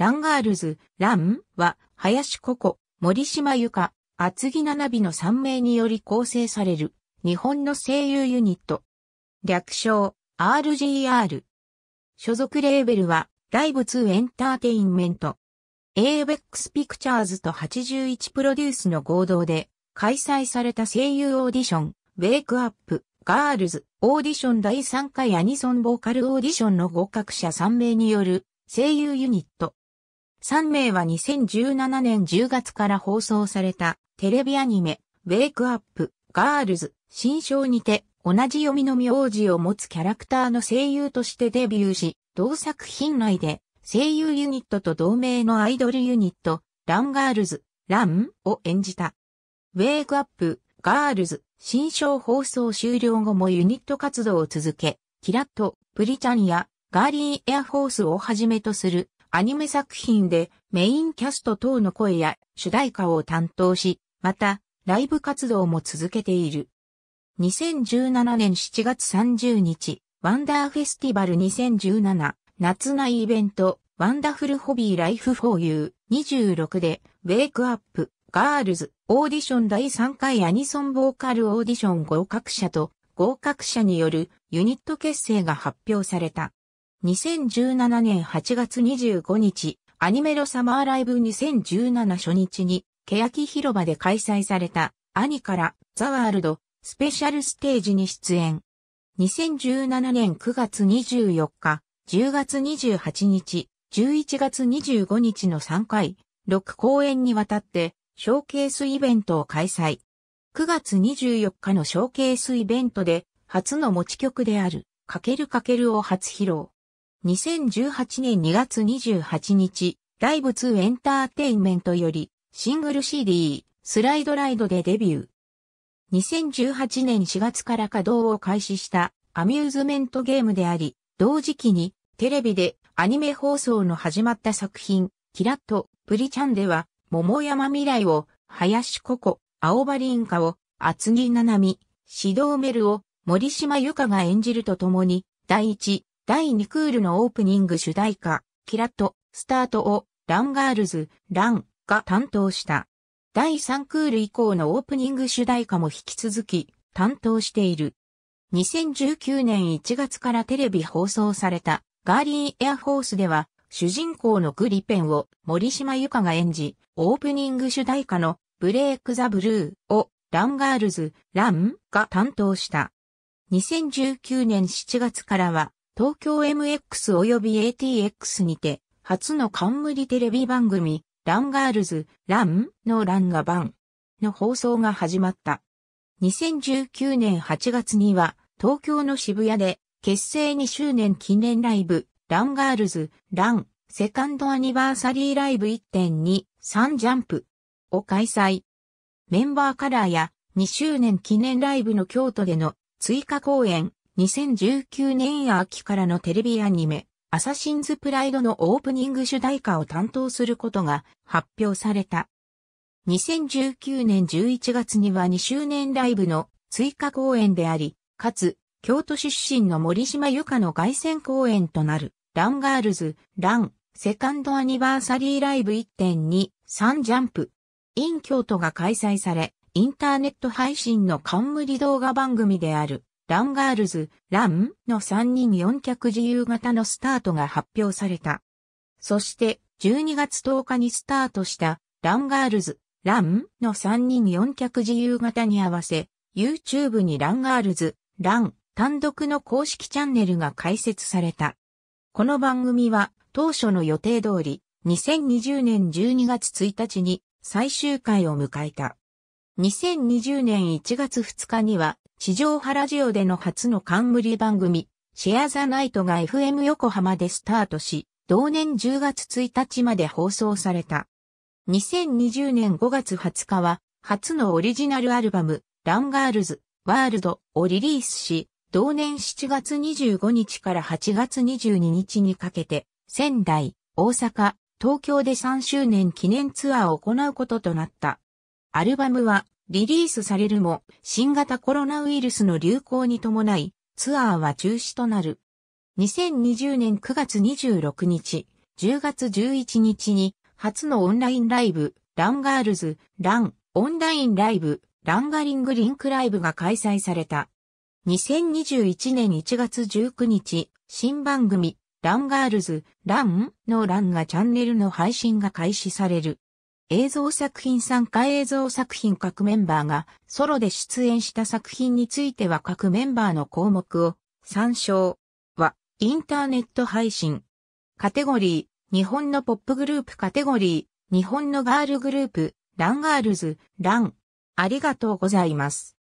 ランガールズ、ランは、林ココ、森島由か、厚木七美の3名により構成される、日本の声優ユニット。略称、RGR。所属レーベルは、ライブ2エンターテインメント。ABEX ピクチャーズと81プロデュースの合同で、開催された声優オーディション、ウェイクアップ、ガールズ、オーディション第3回アニソンボーカルオーディションの合格者3名による、声優ユニット。3名は2017年10月から放送されたテレビアニメ、ウェイクアップ、ガールズ、新章にて同じ読みの名字を持つキャラクターの声優としてデビューし、同作品内で声優ユニットと同名のアイドルユニット、ランガールズ、ランを演じた。ウェイクアップ、ガールズ、新章放送終了後もユニット活動を続け、キラット、プリチャンやガーリーエアフォースをはじめとするアニメ作品でメインキャスト等の声や主題歌を担当し、また、ライブ活動も続けている。2017年7月30日、ワンダーフェスティバル2017夏内イベント、ワンダフルホビーライフフォーユー26で、ウェイクアップ、ガールズ、オーディション第3回アニソンボーカルオーディション合格者と合格者によるユニット結成が発表された。2017年8月25日、アニメロサマーライブ2017初日に、欅広場で開催された、アニからザワールドスペシャルステージに出演。2017年9月24日、10月28日、11月25日の3回、6公演にわたって、ショーケースイベントを開催。9月24日のショーケースイベントで、初の持ち曲である、かけるかけるを初披露。2018年2月28日、ライブ2エンターテインメントより、シングル CD、スライドライドでデビュー。2018年4月から稼働を開始したアミューズメントゲームであり、同時期にテレビでアニメ放送の始まった作品、キラッとプリチャンでは、桃山未来を、林ココ、青葉林香を、厚木七海、指導メルを、森島由香が演じるとともに、第一、第2クールのオープニング主題歌、キラッと、スタートを、ランガールズ、ランが担当した。第3クール以降のオープニング主題歌も引き続き担当している。2019年1月からテレビ放送されたガーリーエアフォースでは主人公のグリペンを森島由香が演じ、オープニング主題歌のブレイクザブルーをランガールズ、ランが担当した。2019年7月からは東京 MX 及び ATX にて、初の冠テレビ番組、ランガールズ、ランのランガ版の放送が始まった。2019年8月には、東京の渋谷で、結成2周年記念ライブ、ランガールズ、ラン、セカンドアニバーサリーライブ1.2、3ジャンプを開催。メンバーカラーや2周年記念ライブの京都での追加公演、2019年秋からのテレビアニメ、アサシンズ・プライドのオープニング主題歌を担当することが発表された。2019年11月には2周年ライブの追加公演であり、かつ、京都出身の森島由香の凱旋公演となる、ランガールズ、ラン、セカンドアニバーサリーライブ1.2、3ジャンプ、イン京都が開催され、インターネット配信の冠動画番組である。ランガールズ、ランの3人4脚自由型のスタートが発表された。そして、12月10日にスタートした、ランガールズ、ランの3人4脚自由型に合わせ、YouTube にランガールズ、ラン単独の公式チャンネルが開設された。この番組は当初の予定通り2020年12月1日に最終回を迎えた。2020年1月2日には地上波ラジオでの初の冠番組、シェアザナイトが FM 横浜でスタートし、同年10月1日まで放送された。2020年5月20日は、初のオリジナルアルバム、ランガールズ、ワールドをリリースし、同年7月25日から8月22日にかけて、仙台、大阪、東京で3周年記念ツアーを行うこととなった。アルバムはリリースされるも、新型コロナウイルスの流行に伴い、ツアーは中止となる。2020年9月26日、10月11日に、初のオンラインライブ、ランガールズ、ラン、オンラインライブ、ランガリングリンクライブが開催された。2021年1月19日、新番組、ランガールズ、ランのランがチャンネルの配信が開始される。映像作品参加映像作品各メンバーがソロで出演した作品については各メンバーの項目を参照はインターネット配信カテゴリー日本のポップグループカテゴリー日本のガールグループランガールズランありがとうございます。